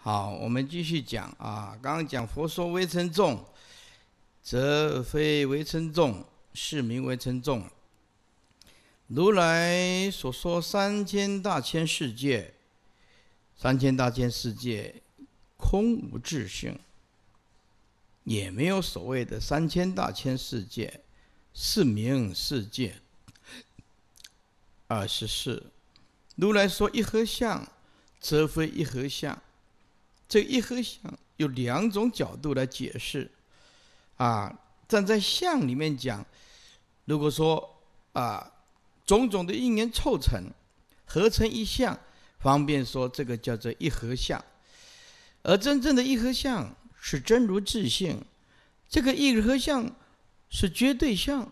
好，我们继续讲啊。刚刚讲佛说为称众，则非为称众；是名为称众。如来所说三千大千世界，三千大千世界空无自性，也没有所谓的三千大千世界、是名世界。二十四，如来说一合相，则非一合相。这一合相有两种角度来解释，啊，站在相里面讲，如果说啊，种种的因缘凑成，合成一相，方便说这个叫做一合相，而真正的“一合相”是真如自性，这个“一合相”是绝对相，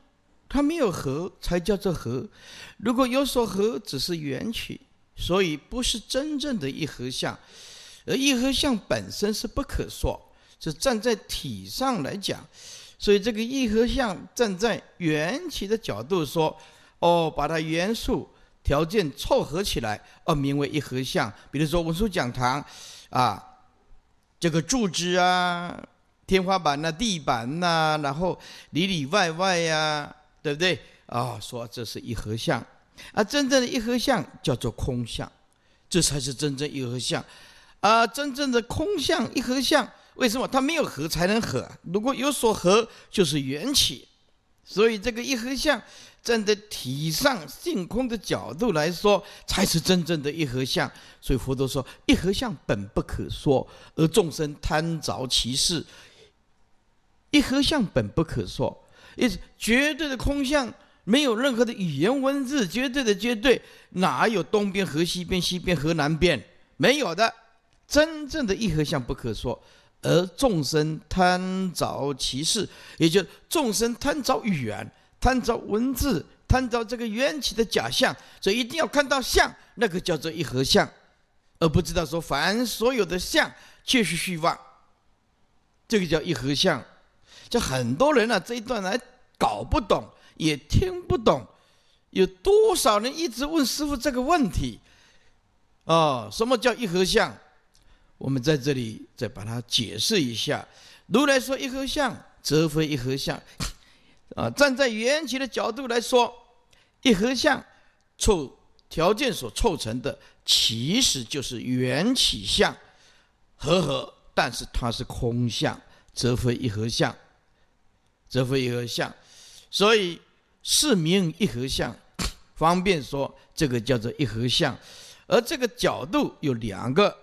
它没有合才叫做合，如果有所合，只是缘起，所以不是真正的一合相。而一合相本身是不可说，是站在体上来讲，所以这个一合相站在缘起的角度说，哦，把它元素条件凑合起来，哦，名为一合相。比如说文殊讲堂，啊，这个柱子啊，天花板呐，地板呐，然后里里外外呀，对不对？啊，说这是一合相。而真正的一合相叫做空相，这才是真正一合相。啊，真正的空相一合相，为什么它没有合才能合？如果有所合，就是缘起。所以这个一合相，站在体上性空的角度来说，才是真正的一合相。所以佛陀说，一合相本不可说，而众生贪着其事。一合相本不可说，也是绝对的空相，没有任何的语言文字，绝对的绝对，哪有东边和西边，西边和南边？没有的。真正的一合相不可说，而众生贪着其事，也就众生贪着语言、贪着文字、贪着这个缘起的假象，所以一定要看到相，那个叫做一合相，而不知道说凡所有的相皆是虚妄，这个叫一合相。就很多人呢这一段来搞不懂，也听不懂，有多少人一直问师傅这个问题，啊，什么叫一合相？我们在这里再把它解释一下。如来说一合相，则非一合相。啊，站在缘起的角度来说，一合相，凑条件所凑成的，其实就是缘起相，合合，但是它是空相，则非一合相，则非一合相。所以，是名一合相，方便说这个叫做一合相，而这个角度有两个。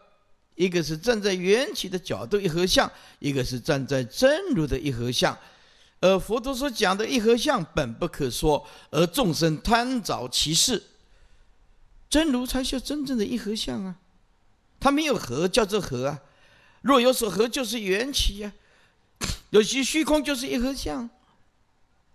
一个是站在缘起的角度一合相，一个是站在真如的一合相，而佛陀所讲的一合相本不可说，而众生贪着其事，真如才是真正的一合相啊，它没有合叫做合啊，若有所合就是缘起呀，有些虚空就是一合相，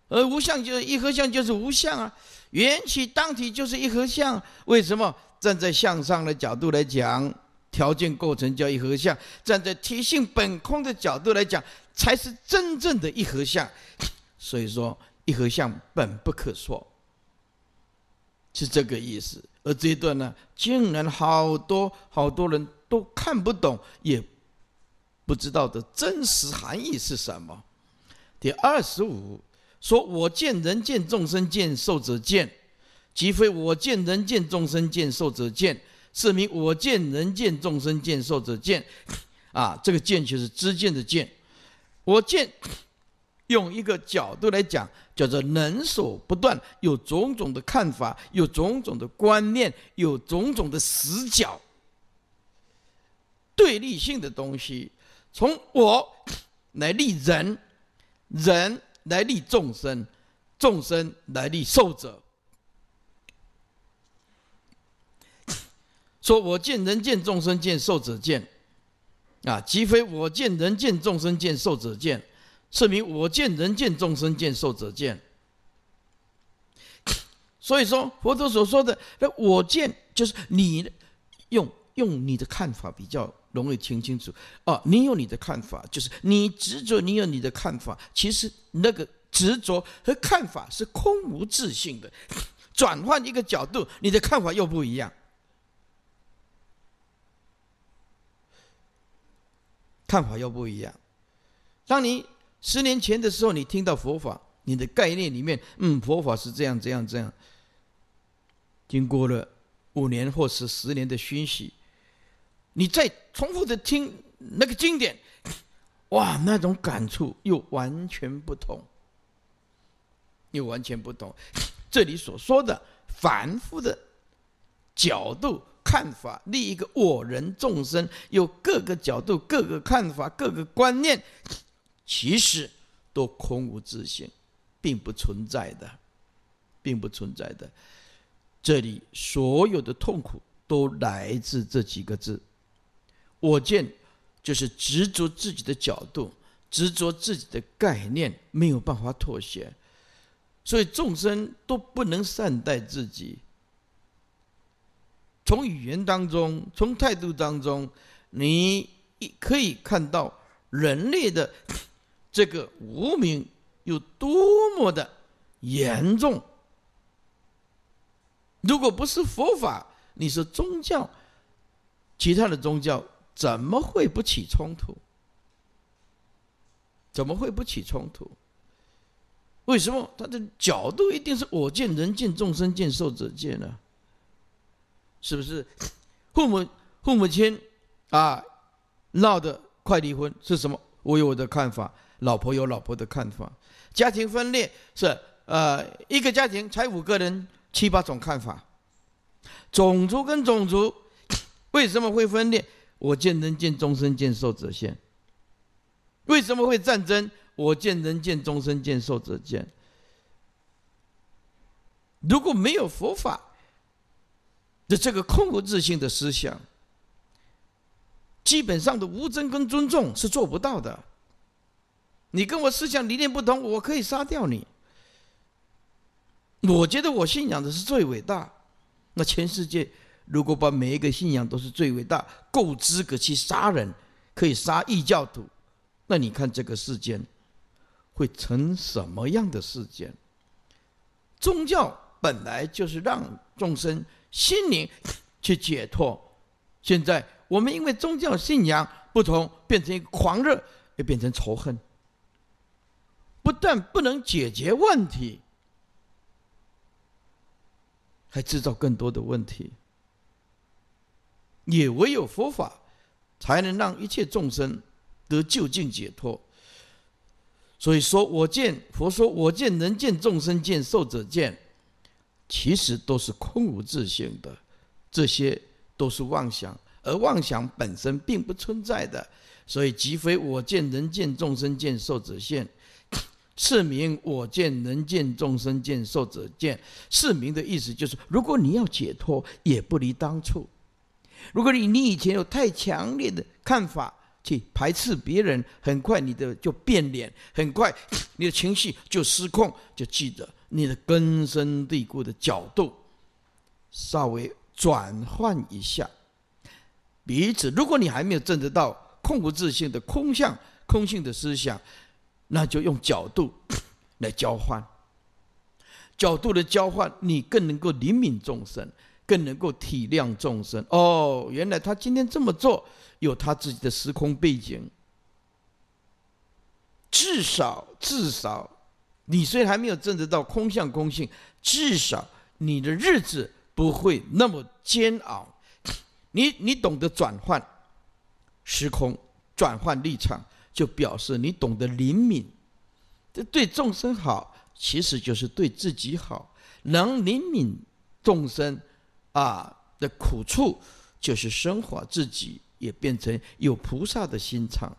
而无相就是一合相就是无相啊，缘起当体就是一合相，为什么站在向上的角度来讲？条件构成叫一合相，站在体性本空的角度来讲，才是真正的一合相。所以说，一合相本不可说，是这个意思。而这一段呢，竟然好多好多人都看不懂，也不知道的真实含义是什么。第二十五，说我见人见众生见受者见，即非我见人见众生见受者见。证明我见人见众生见受者见，啊，这个见就是知见的见。我见，用一个角度来讲，叫做能所不断，有种种的看法，有种种的观念，有种种的死角，对立性的东西。从我来立人，人来立众生，众生来立受者。说我见人见众生见受者见，啊，即非我见人见众生见受者见，是名我见人见众生见受者见。所以说，佛陀所说的那我见，就是你用用你的看法比较容易听清楚啊。你有你的看法，就是你执着，你有你的看法。其实那个执着和看法是空无自性的。转换一个角度，你的看法又不一样。看法又不一样。当你十年前的时候，你听到佛法，你的概念里面，嗯，佛法是这样这样这样。经过了五年或是十年的熏习，你再重复的听那个经典，哇，那种感触又完全不同，又完全不同。这里所说的反复的角度。看法，另一个我人众生有各个角度、各个看法、各个观念，其实都空无自性，并不存在的，并不存在的。这里所有的痛苦都来自这几个字“我见”，就是执着自己的角度，执着自己的概念，没有办法妥协，所以众生都不能善待自己。从语言当中，从态度当中，你可以看到人类的这个无名有多么的严重。如果不是佛法，你说宗教，其他的宗教怎么会不起冲突？怎么会不起冲突？为什么他的角度一定是我见、人见、众生见、受者见呢？是不是 父母父母亲啊闹得快离婚？是什么？我有我的看法，老婆有老婆的看法，家庭分裂是呃一个家庭才五个人七八种看法，种族跟种族 为什么会分裂？我见人见众身见受者见，为什么会战争？我见人见众身见受者见，如果没有佛法。这这个空无自性的思想，基本上的无争跟尊重是做不到的。你跟我思想理念不同，我可以杀掉你。我觉得我信仰的是最伟大，那全世界如果把每一个信仰都是最伟大，够资格去杀人，可以杀异教徒，那你看这个世间会成什么样的世间？宗教本来就是让众生。心灵去解脱。现在我们因为宗教信仰不同，变成一个狂热，也变成仇恨。不但不能解决问题，还制造更多的问题。也唯有佛法，才能让一切众生得究竟解脱。所以说，我见佛说，我见人见众生见受者见。其实都是空无自性的，这些都是妄想，而妄想本身并不存在的，所以即非我见、人见、众生见、受者见，是 名我见、人见、众生见、受者见。是名的意思就是，如果你要解脱，也不离当处。如果你你以前有太强烈的看法。去排斥别人，很快你的就变脸，很快你的情绪就失控。就记得你的根深蒂固的角度，稍微转换一下。彼此，如果你还没有正得到空无自性的空相空性的思想，那就用角度来交换。角度的交换，你更能够灵敏众生。更能够体谅众生哦，原来他今天这么做有他自己的时空背景。至少，至少，你虽然还没有证得到空相空性，至少你的日子不会那么煎熬。你，你懂得转换时空，转换立场，就表示你懂得灵敏。这对众生好，其实就是对自己好。能灵敏众生。啊的苦处，就是升华自己，也变成有菩萨的心肠。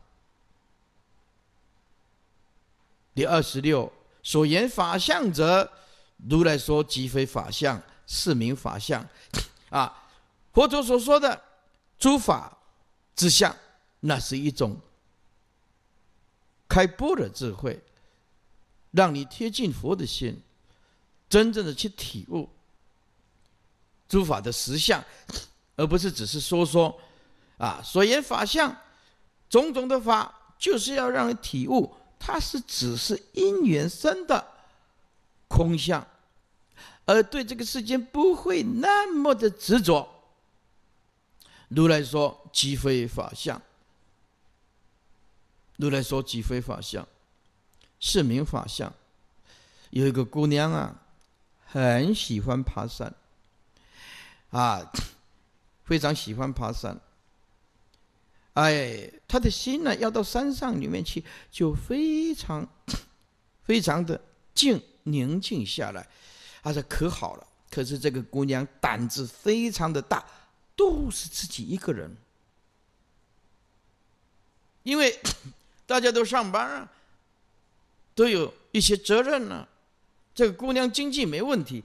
第二十六所言法相，者，如来说即非法相，是名法相。啊，佛祖所说的诸法之相，那是一种开波的智慧，让你贴近佛的心，真正的去体悟。诸法的实相，而不是只是说说，啊，所言法相，种种的法，就是要让人体悟，它是只是因缘生的空相，而对这个世间不会那么的执着。如来说即非法相，如来说即非法相，是名法相。有一个姑娘啊，很喜欢爬山。啊，非常喜欢爬山。哎，他的心呢，要到山上里面去，就非常、非常的静，宁静下来。他说可好了。可是这个姑娘胆子非常的大，都是自己一个人，因为 大家都上班啊，都有一些责任呢。这个姑娘经济没问题。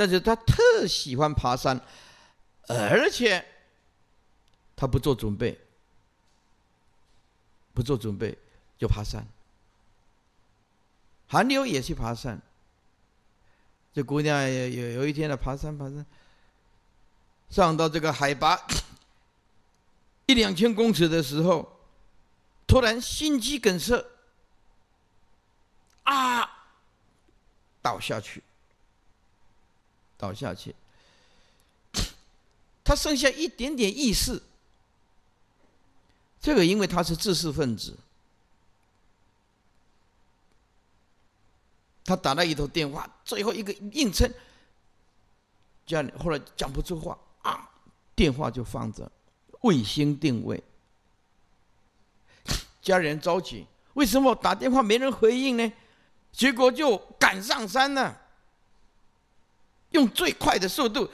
但是他特喜欢爬山，而且他不做准备，不做准备就爬山。韩流也去爬山。这姑娘有有有一天呢，爬山爬山，上到这个海拔 一两千公尺的时候，突然心肌梗塞，啊，倒下去。倒下去，他剩下一点点意识。这个因为他是知识分子，他打了一通电话，最后一个硬撑，家里后来讲不出话，啊，电话就放着，卫星定位，家里人着急，为什么打电话没人回应呢？结果就赶上山了。用最快的速度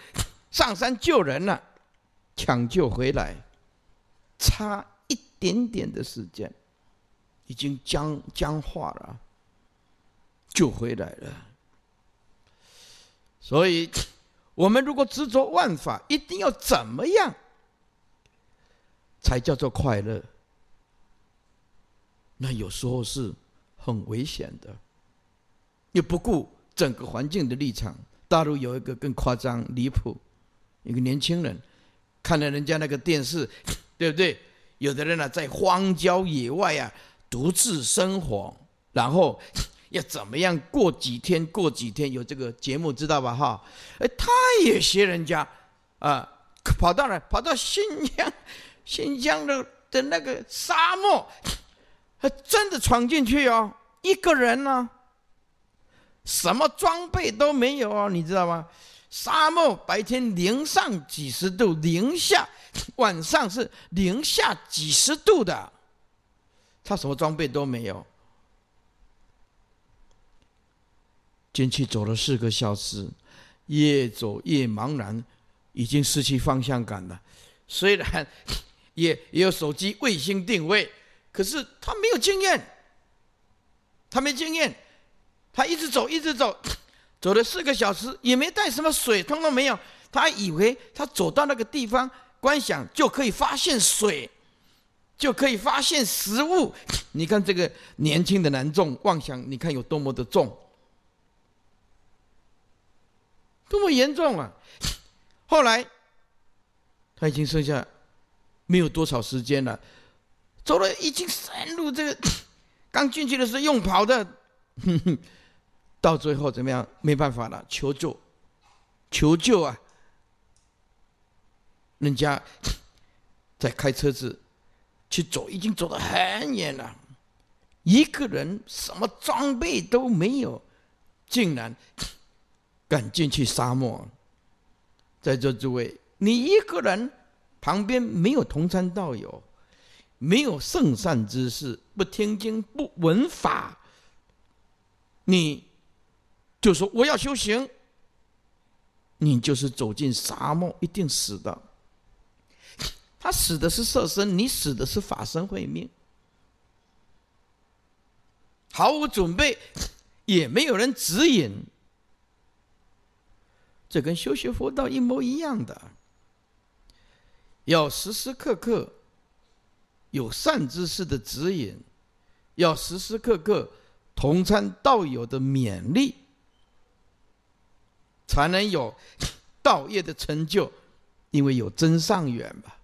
上山救人了，抢救回来，差一点点的时间，已经僵僵化了，救回来了。所以，我们如果执着万法，一定要怎么样，才叫做快乐？那有时候是很危险的，也不顾整个环境的立场。大陆有一个更夸张离谱，一个年轻人，看了人家那个电视，对不对？有的人呢在荒郊野外啊独自生活，然后 要怎么样过几天？过几天有这个节目，知道吧？哈！哎，他也学人家啊，跑到了，跑到新疆，新疆的的那个沙漠，还 真的闯进去哦，一个人呢。什么装备都没有哦，你知道吗？沙漠白天零上几十度，零下，晚上是零下几十度的。他什么装备都没有，进去走了四个小时，越走越茫然，已经失去方向感了。虽然 也也有手机卫星定位，可是他没有经验，他没经验。他一直走，一直走，走了四个小时，也没带什么水，通通没有。他以为他走到那个地方，观想就可以发现水，就可以发现食物。你看这个年轻的男众妄想，你看有多么的重，多么严重啊！后来他已经剩下没有多少时间了，走了一经三路，这个刚进去的时候用跑的。哼哼。到最后怎么样？没办法了，求救，求救啊！人家 在开车子去走，已经走得很远了。一个人什么装备都没有，竟然 敢进去沙漠。在座诸位，你一个人，旁边没有同参道友，没有圣善之士，不听经不闻法，你。就说：“我要修行，你就是走进沙漠，一定死的。他死的是色身，你死的是法身慧命，毫无准备，也没有人指引。这跟修学佛道一模一样的，要时时刻刻有善知识的指引，要时时刻刻同参道友的勉励。”才能有道业的成就，因为有真善缘吧。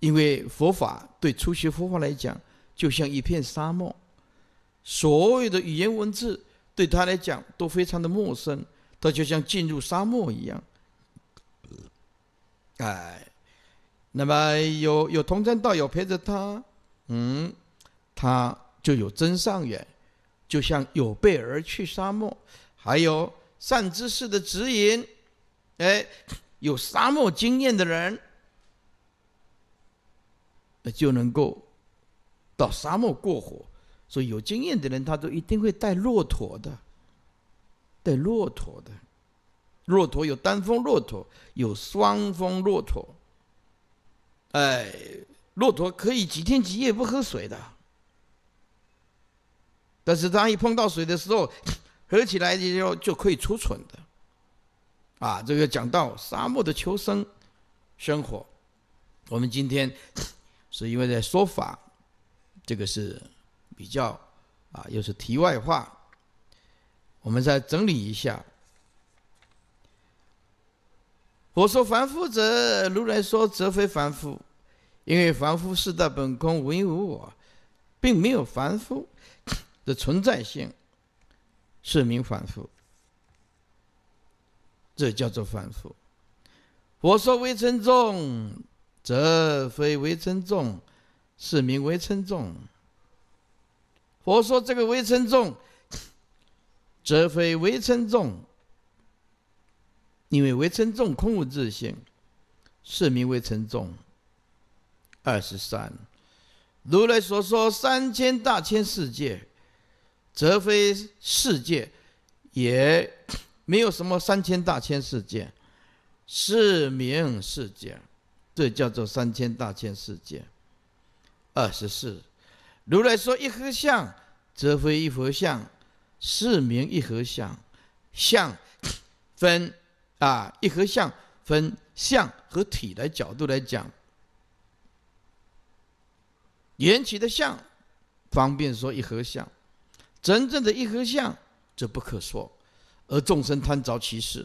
因为佛法对初学佛法来讲，就像一片沙漠，所有的语言文字对他来讲都非常的陌生，他就像进入沙漠一样。哎，那么有有同参道友陪着他，嗯，他就有真善缘，就像有备而去沙漠。还有善知识的指引，哎，有沙漠经验的人，那就能够到沙漠过活。所以有经验的人，他都一定会带骆驼的，带骆驼的。骆驼有单峰骆驼，有双峰骆驼。哎，骆驼可以几天几夜不喝水的，但是当一碰到水的时候。合起来以后就可以储存的，啊，这个讲到沙漠的求生生活，我们今天 是因为在说法，这个是比较啊，又是题外话，我们再整理一下。我说凡夫者，如来说则非凡夫，因为凡夫四大本空，无因无我，并没有凡夫 的存在性。是名反复，这叫做反复。佛说微尘众，则非微尘众，是名为尘众。佛说这个微尘众，则非微尘众，因为微尘众空无自性，是名为尘众。二十三，如来所说三千大千世界。则非世界，也没有什么三千大千世界，是名世界，这叫做三千大千世界。二十四，如来说一合相，则非一佛相，是名一合相。相分啊，一合相分相和体的角度来讲，缘起的相，方便说一合相。真正的“一合相”则不可说，而众生贪着其事。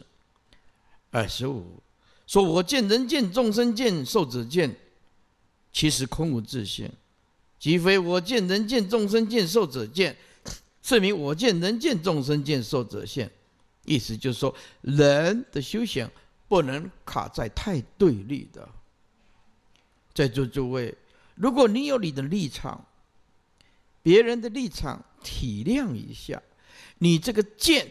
二十五说：“我见人见众生见寿者见，其实空无自性。即非我见人见众生见寿者见，是名我见人见众生见寿者见。”意思就是说，人的修行不能卡在太对立的。在座诸位，如果你有你的立场，别人的立场。体谅一下，你这个“见”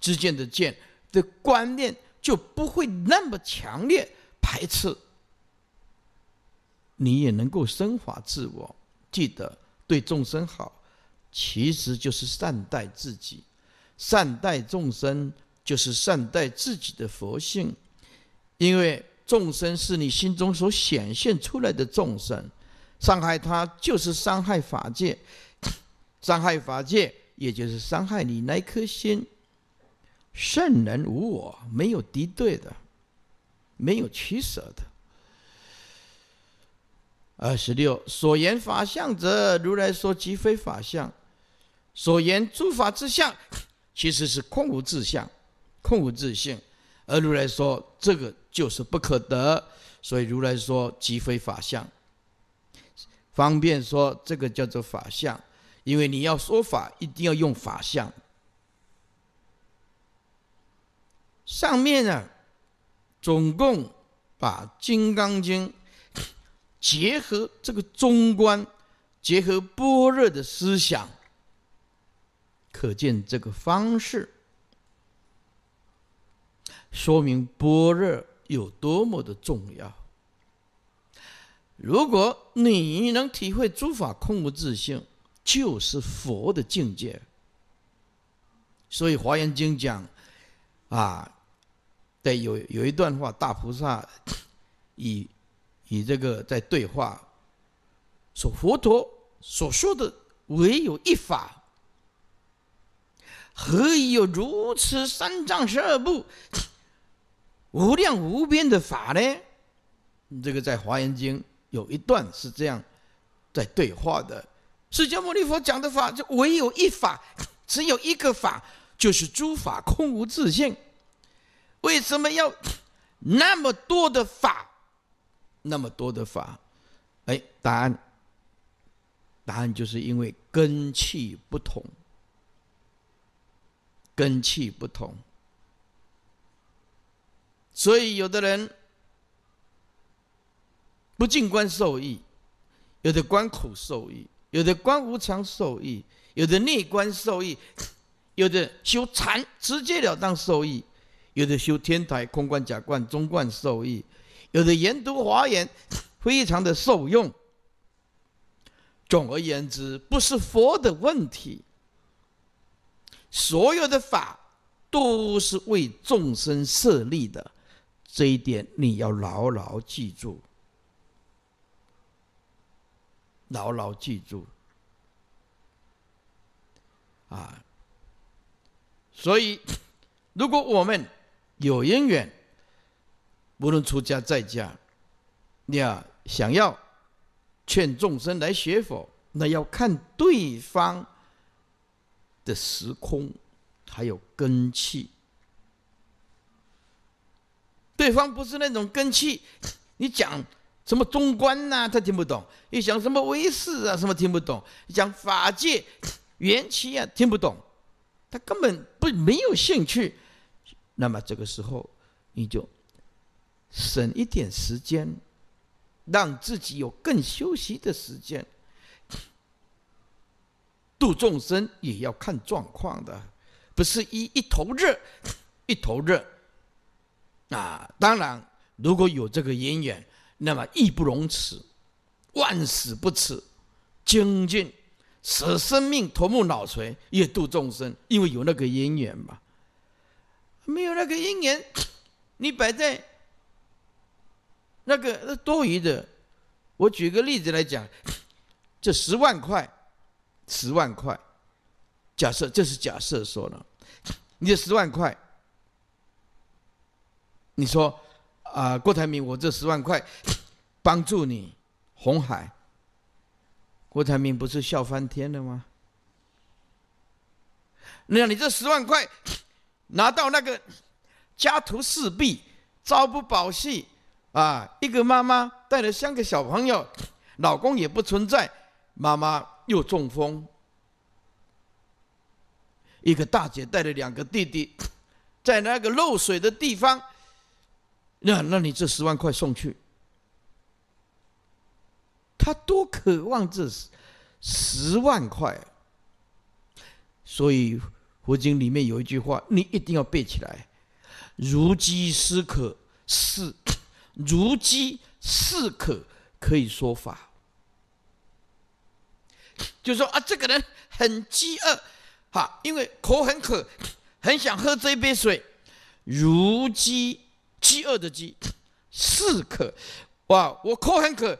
之间的“见”的观念就不会那么强烈排斥，你也能够升华自我。记得，对众生好，其实就是善待自己；善待众生，就是善待自己的佛性。因为众生是你心中所显现出来的众生，伤害他就是伤害法界。伤害法界，也就是伤害你那颗心。圣人无我，没有敌对的，没有取舍的。二十六所言法相者，如来说即非法相。所言诸法之相，其实是空无自相，空无自性。而如来说这个就是不可得，所以如来说即非法相。方便说这个叫做法相。因为你要说法，一定要用法相。上面呢，总共把《金刚经》结合这个中观，结合般若的思想，可见这个方式说明般若有多么的重要。如果你能体会诸法空无自性。就是佛的境界，所以《华严经》讲，啊，对，有有一段话，大菩萨 以以这个在对话，所佛陀所说的唯有一法，何以有如此三藏十二部 无量无边的法呢？这个在《华严经》有一段是这样在对话的。释迦牟尼佛讲的法就唯有一法，只有一个法，就是诸法空无自性。为什么要那么多的法？那么多的法？哎，答案，答案就是因为根气不同，根气不同，所以有的人不进观受益，有的观苦受益。有的观无常受益，有的内观受益，有的修禅直接了当受益，有的修天台、空观、假观、中观受益，有的研读华严，非常的受用。总而言之，不是佛的问题，所有的法都是为众生设立的，这一点你要牢牢记住。牢牢记住，啊！所以，如果我们有因缘，无论出家在家，你要想要劝众生来学佛，那要看对方的时空，还有根气。对方不是那种根气，你讲。什么中观呐，他听不懂；一想什么唯识啊，什么听不懂；讲法界、缘起啊，听不懂。他根本不没有兴趣。那么这个时候，你就省一点时间，让自己有更休息的时间。度众生也要看状况的，不是一一头热，一头热。啊，当然，如果有这个因缘。那么义不容辞，万死不辞，精进，舍生命、头目脑髓，也度众生，因为有那个因缘嘛。没有那个因缘，你摆在那个多余的。我举个例子来讲，这十万块，十万块，假设这是假设说的，你这十万块，你说。啊，郭台铭，我这十万块帮助你，红海。郭台铭不是笑翻天了吗？那你这十万块拿到那个家徒四壁、朝不保夕啊，一个妈妈带了三个小朋友，老公也不存在，妈妈又中风，一个大姐带了两个弟弟，在那个漏水的地方。那，那你这十万块送去，他多渴望这十万块。所以《佛经》里面有一句话，你一定要背起来：“如饥似渴”，是“ 如饥似渴”可以说法，就说啊，这个人很饥饿，哈，因为口很渴，很想喝这一杯水，如饥。饥饿的饥，是渴，哇！我口很渴，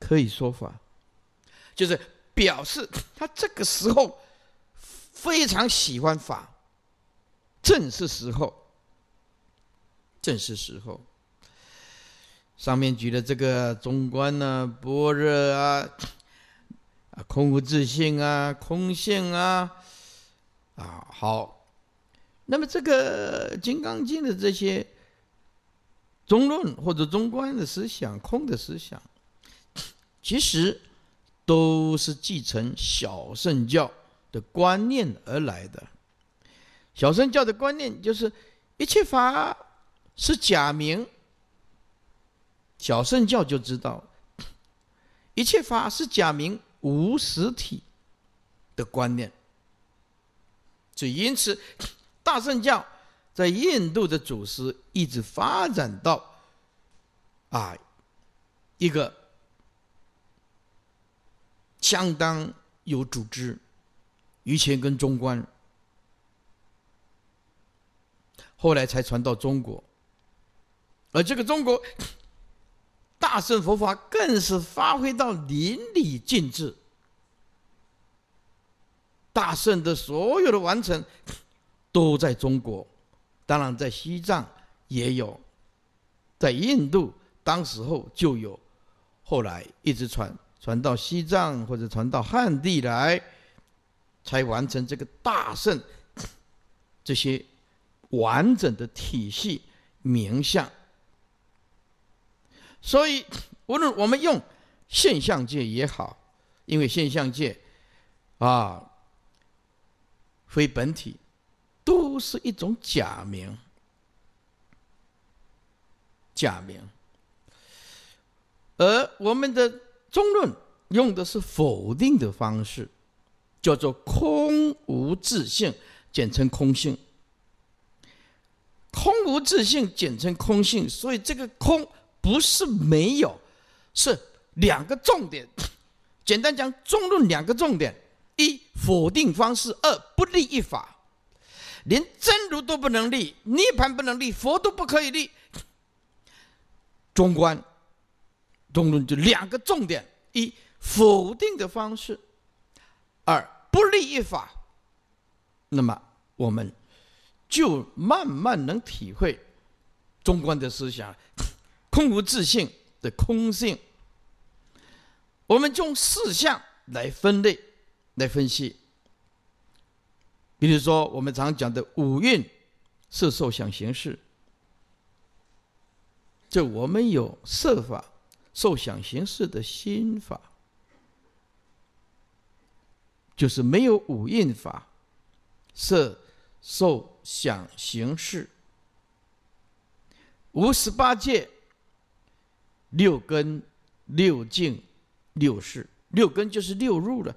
可以说法，就是表示他这个时候非常喜欢法，正是时候，正是时候。上面举的这个中观呢，般若啊，啊，空无自性啊，空性啊，啊，好。那么，这个《金刚经》的这些中论或者中观的思想、空的思想，其实都是继承小圣教的观念而来的。小圣教的观念就是一切法是假名，小圣教就知道 一切法是假名、无实体的观念，所以，因此。大圣教在印度的祖师一直发展到，啊，一个相当有组织，于谦跟中观，后来才传到中国。而这个中国 大圣佛法更是发挥到淋漓尽致，大圣的所有的完成。都在中国，当然在西藏也有，在印度当时候就有，后来一直传传到西藏或者传到汉地来，才完成这个大圣这些完整的体系名相。所以无论我们用现象界也好，因为现象界啊，非本体。都是一种假名，假名，而我们的中论用的是否定的方式，叫做空无自性，简称空性。空无自性，简称空性。所以这个空不是没有，是两个重点。简单讲，中论两个重点：一否定方式，二不立一法。连真如都不能立，涅盘不能立，佛都不可以立。中观，中论就两个重点：一否定的方式；二不立一法。那么我们就慢慢能体会中观的思想——空无自性的空性。我们用四项来分类、来分析。比如说，我们常讲的五蕴是受想行识，就我们有色法、受想行识的心法，就是没有五蕴法，是受想行识。无十八界、六根、六境、六识，六根就是六入了。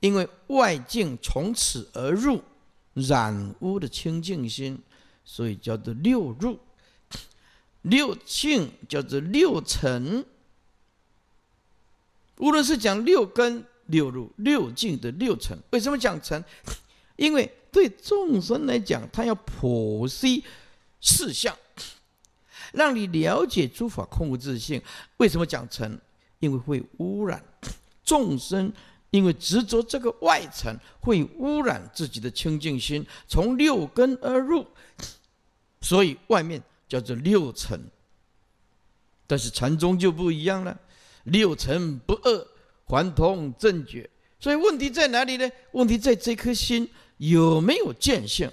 因为外境从此而入，染污的清净心，所以叫做六入。六境叫做六尘。无论是讲六根、六入、六境的六尘，为什么讲尘？因为对众生来讲，他要剖析事项，让你了解诸法空无自性。为什么讲尘？因为会污染众生。因为执着这个外尘会污染自己的清净心，从六根而入，所以外面叫做六尘。但是禅宗就不一样了，六尘不恶，还通正觉。所以问题在哪里呢？问题在这颗心有没有见性？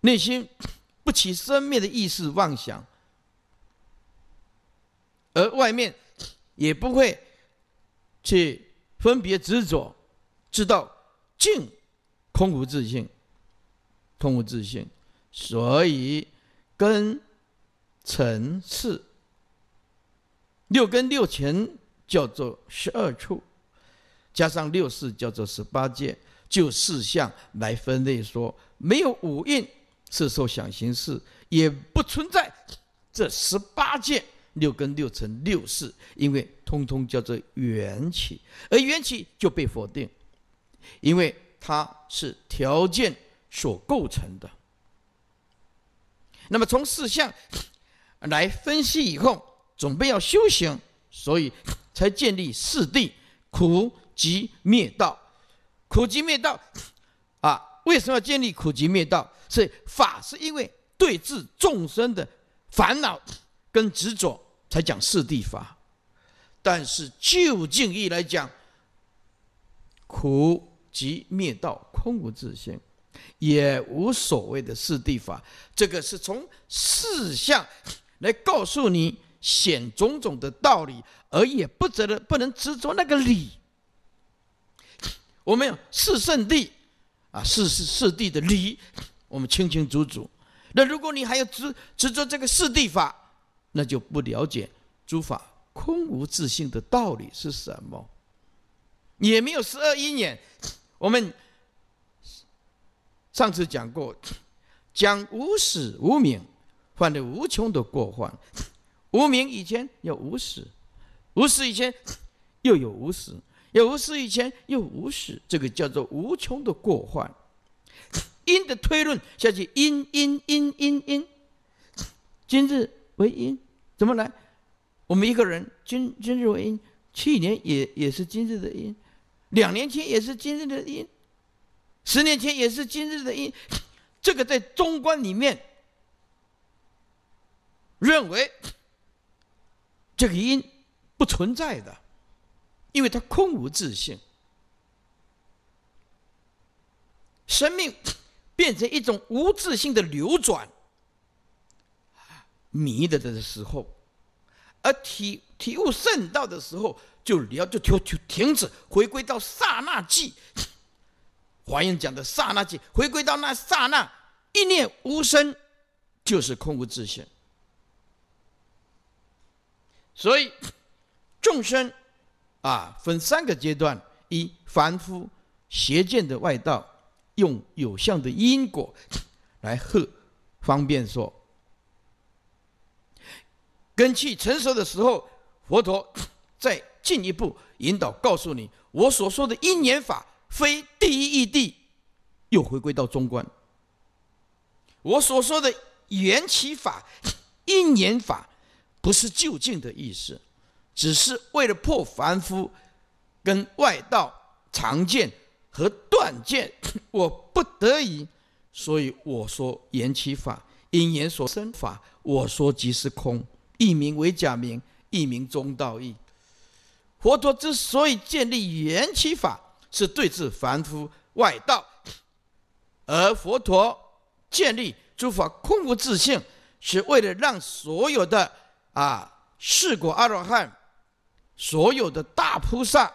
内心不起生灭的意识妄想，而外面也不会。去分别执着，知道净空无自性，空无自性，所以根层次六根六尘叫做十二处，加上六世叫做十八界。就四相来分类说，没有五蕴，是受想行识，也不存在这十八界。六根六尘六事，因为通通叫做缘起，而缘起就被否定，因为它是条件所构成的。那么从四相来分析以后，准备要修行，所以才建立四谛苦集灭道。苦集灭道啊，为什么要建立苦集灭道？是法，是因为对治众生的烦恼跟执着。才讲四谛法，但是就近意来讲，苦即灭道，空无自性，也无所谓的四谛法。这个是从四相来告诉你显种种的道理，而也不值得不能执着那个理。我们四圣地啊，四四四地的理，我们清清楚楚。那如果你还要执执着这个四地法？那就不了解诸法空无自性的道理是什么，也没有十二因缘。我们上次讲过，讲无始无明，犯了无穷的过患。无明以前有无始，无始以前又有无始，有无始以前又无始，这个叫做无穷的过患。因的推论下去，因因因因因，今日为因。怎么来？我们一个人，今今日为因，去年也也是今日的因，两年前也是今日的因，十年前也是今日的因。这个在中观里面认为这个因不存在的，因为它空无自性，生命变成一种无自性的流转，迷的的时候。而体体悟圣道的时候，就了就停就停止，回归到刹那际。华严讲的刹那际，回归到那刹那一念无声，就是空无自性。所以众生啊，分三个阶段：一凡夫邪见的外道，用有相的因果来和方便说。根气成熟的时候，佛陀 再进一步引导，告诉你：我所说的因缘法，非第一义谛，又回归到中观。我所说的缘起法、因缘法，不是究竟的意思，只是为了破凡夫跟外道常见和断见，我不得已，所以我说缘起法、因缘所生法，我说即是空。一名为假名，一名中道义。佛陀之所以建立缘起法，是对治凡夫外道；而佛陀建立诸法空无自性，是为了让所有的啊世果阿罗汉、所有的大菩萨、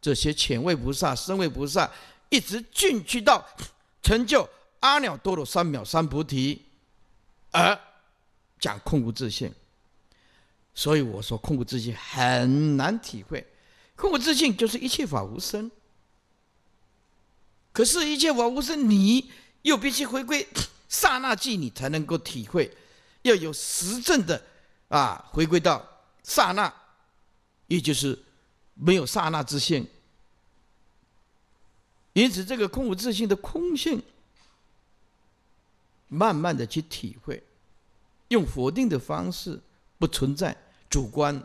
这些浅位菩萨、身位菩萨，一直进去到成就阿耨多罗三藐三菩提，而讲空无自性。所以我说，空无自性很难体会。空无自性就是一切法无生。可是，一切法无生，你又必须回归刹那际，你才能够体会，要有实证的啊，回归到刹那，也就是没有刹那之性。因此，这个空无自性的空性，慢慢的去体会，用否定的方式，不存在。主观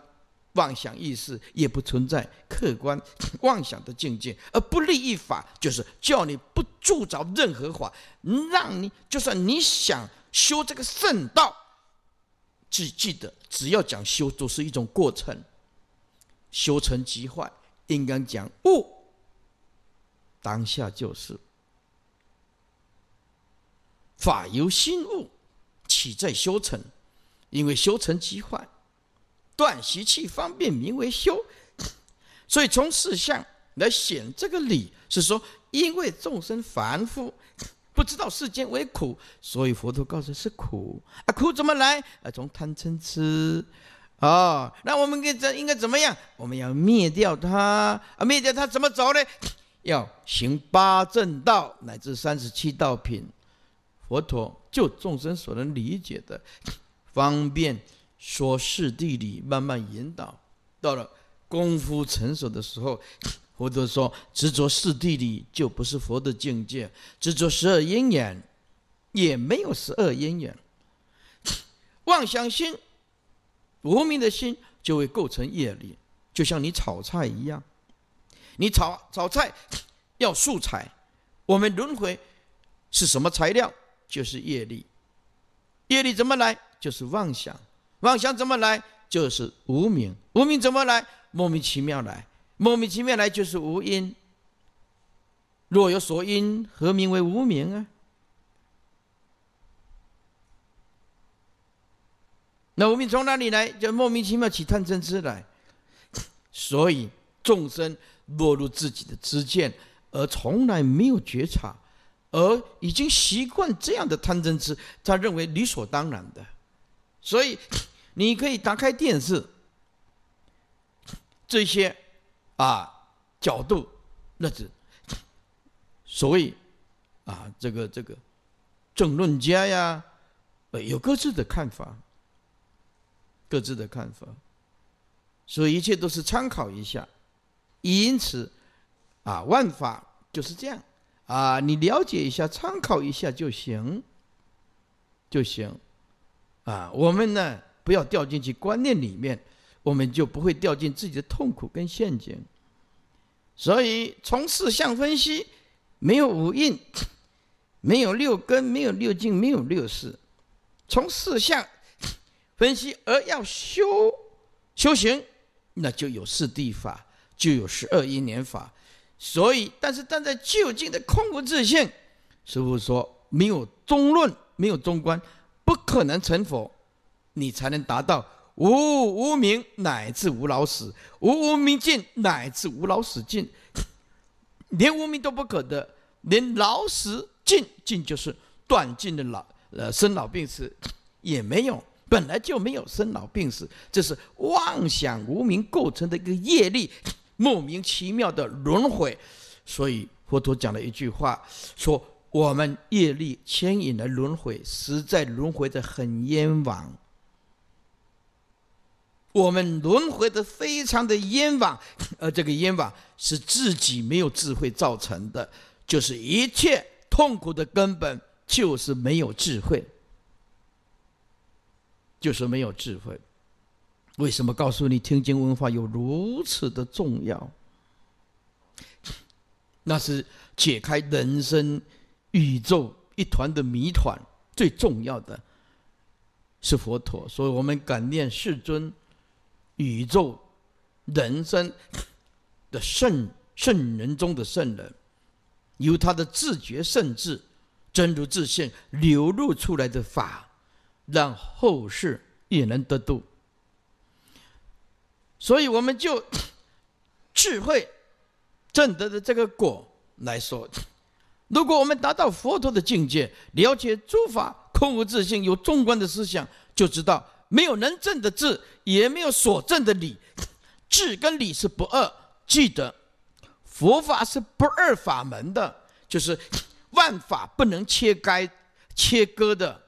妄想意识也不存在，客观 妄想的境界而不立一法，就是叫你不铸造任何法，让你就算你想修这个圣道，只记得只要讲修都是一种过程，修成即坏，应该讲物当下就是法由心悟，岂在修成？因为修成即坏。断习气方便名为修，所以从事相来显这个理，是说因为众生凡夫不知道世间为苦，所以佛陀告诉是苦啊，苦怎么来？啊，从贪嗔痴啊，那我们应该应该怎么样？我们要灭掉它啊，灭掉它怎么走呢？要行八正道乃至三十七道品，佛陀就众生所能理解的方便。说是地理，慢慢引导。到了功夫成熟的时候，或者说执着是地理就不是佛的境界；执着十二因缘，也没有十二因缘。妄想心、无名的心就会构成业力，就像你炒菜一样。你炒炒菜要素材，我们轮回是什么材料？就是业力。业力怎么来？就是妄想。妄想怎么来？就是无名，无名怎么来？莫名其妙来。莫名其妙来就是无因。若有所因，何名为无名啊？那无名从哪里来？就莫名其妙起贪嗔痴来。所以众生落入自己的知见，而从来没有觉察，而已经习惯这样的贪嗔痴，他认为理所当然的。所以。你可以打开电视，这些啊角度那是所谓啊这个这个政论家呀，呃有各自的看法，各自的看法，所以一切都是参考一下，因此啊万法就是这样啊，你了解一下，参考一下就行就行，啊我们呢。不要掉进去观念里面，我们就不会掉进自己的痛苦跟陷阱。所以从四相分析，没有五印，没有六根，没有六境，没有六识；从四相分析，而要修修行，那就有四地法，就有十二因缘法。所以，但是站在究竟的空无自性，师父说没有中论，没有中观，不可能成佛。你才能达到无无明乃至无老死，无无明尽乃至无老死尽，连无明都不可得，连老死尽尽就是断尽的老呃生老病死也没有，本来就没有生老病死，这是妄想无明构成的一个业力，莫名其妙的轮回。所以佛陀讲了一句话，说我们业力牵引的轮回实在轮回的很冤枉。我们轮回的非常的冤枉，而 这个冤枉是自己没有智慧造成的，就是一切痛苦的根本就是没有智慧，就是没有智慧。为什么告诉你听经文化有如此的重要？那是解开人生宇宙一团的谜团最重要的，是佛陀，所以我们感念世尊。宇宙、人生的圣圣人中的圣人，由他的自觉、圣智、真如自信流露出来的法，让后世也能得度。所以，我们就智慧证得的这个果来说，如果我们达到佛陀的境界，了解诸法空无自信，有纵观的思想，就知道。没有能证的智，也没有所证的理，智跟理是不二。记得，佛法是不二法门的，就是万法不能切该切割的。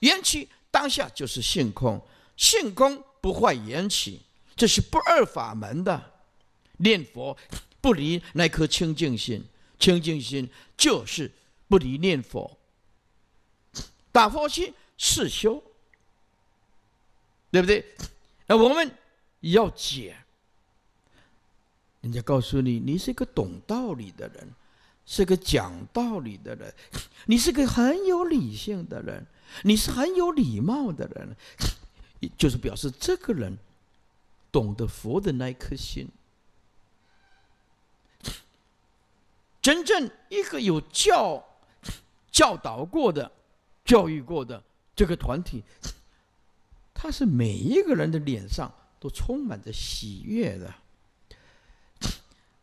缘起当下就是性空，性空不坏缘起，这是不二法门的。念佛不离那颗清净心，清净心就是不离念佛。打佛心是修。对不对？那我们要解，人家告诉你，你是一个懂道理的人，是个讲道理的人，你是个很有理性的人，你是很有礼貌的人，就是表示这个人懂得佛的那一颗心。真正一个有教教导过的、教育过的这个团体。他是每一个人的脸上都充满着喜悦的，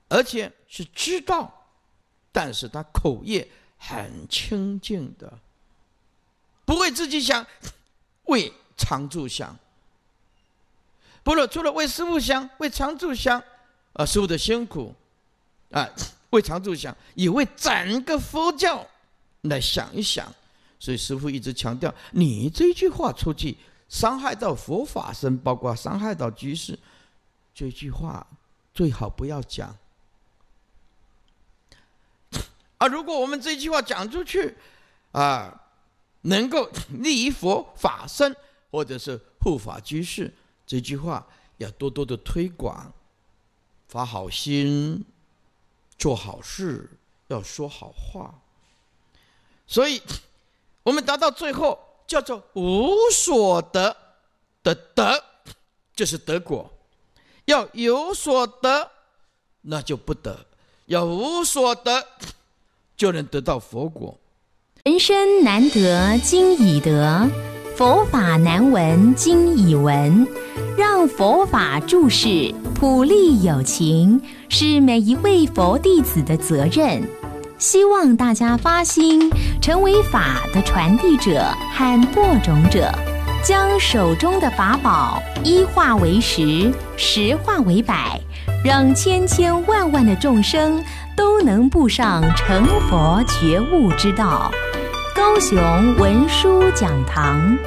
而且是知道，但是他口业很清净的，不为自己想为常住想，不如除了为师傅想、为常住想，啊，师傅的辛苦，啊，为常住想，也为整个佛教来想一想。所以师傅一直强调，你这句话出去。伤害到佛法身，包括伤害到居士，这句话最好不要讲。啊，如果我们这句话讲出去，啊，能够利于佛法身或者是护法居士，这句话要多多的推广，发好心，做好事，要说好话。所以，我们达到最后。叫做无所得的得，就是德果；要有所得，那就不得；要无所得，就能得到佛果。人生难得今已得，佛法难闻今已闻。让佛法注释普利有情，是每一位佛弟子的责任。希望大家发心，成为法的传递者和播种者，将手中的法宝一化为十，十化为百，让千千万万的众生都能步上成佛觉悟之道。高雄文殊讲堂。